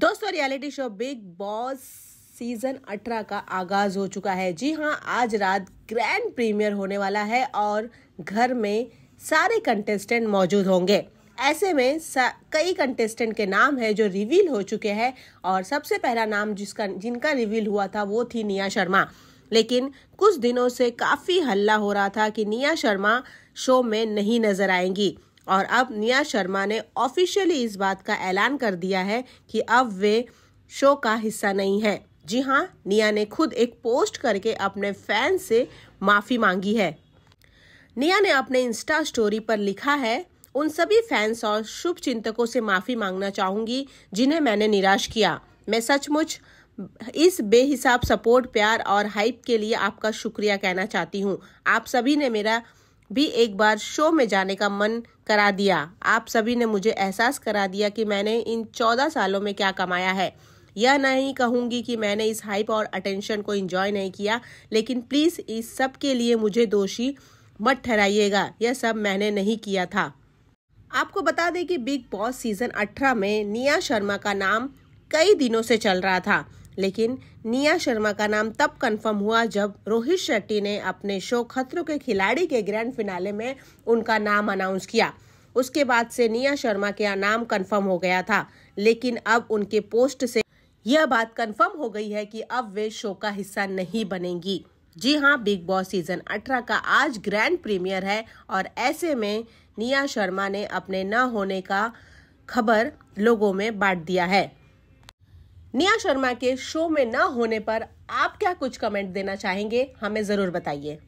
दोस्तों reality show Bigg Boss season 18 का आगाज हो चुका है जी हाँ आज रात ग्रैंड प्रीमियर होने वाला है और घर में सारे कंटेस्टेंट मौजूद होंगे ऐसे में कई कंटेस्टेंट के नाम है जो रिवील हो चुके हैं और सबसे पहला नाम जिसका जिनका रिवील हुआ था वो थी निया शर्मा लेकिन कुछ दिनों से काफ़ी हल्ला हो रहा था कि निया शर्मा शो में नहीं नजर आएंगी और अब निया शर्मा ने ऑफिशियली इस बात का ऐलान कर दिया है कि अब वे शो का हिस्सा नहीं है जी हाँ निया ने खुद एक पोस्ट करके अपने फैन से माफ़ी मांगी है निया ने अपने इंस्टा स्टोरी पर लिखा है उन सभी फैंस और शुभ चिंतकों से माफ़ी मांगना चाहूंगी जिन्हें मैंने निराश किया मैं सचमुच इस बेहिसाब सपोर्ट प्यार और हाइप के लिए आपका शुक्रिया कहना चाहती हूँ आप सभी ने मेरा भी एक बार शो में जाने का मन करा दिया आप सभी ने मुझे एहसास करा दिया कि मैंने इन चौदह सालों में क्या कमाया है यह नहीं कहूंगी कि मैंने इस हाइप और अटेंशन को इंजॉय नहीं किया लेकिन प्लीज़ इस सब के लिए मुझे दोषी मत ठहराइएगा यह सब मैंने नहीं किया था आपको बता दें कि बिग बॉस सीजन 18 में निया शर्मा का नाम कई दिनों से चल रहा था लेकिन निया शर्मा का नाम तब कंफर्म हुआ जब रोहित शेट्टी ने अपने शो खतरों के खिलाड़ी के ग्रैंड फिनाले में उनका नाम अनाउंस किया उसके बाद से निया शर्मा का नाम कंफर्म हो गया था लेकिन अब उनके पोस्ट से यह बात कंफर्म हो गई है कि अब वे शो का हिस्सा नहीं बनेंगी जी हाँ बिग बॉस सीजन 18 का आज ग्रैंड प्रीमियर है और ऐसे में निया शर्मा ने अपने न होने का खबर लोगों में बांट दिया है निया शर्मा के शो में ना होने पर आप क्या कुछ कमेंट देना चाहेंगे हमें जरूर बताइए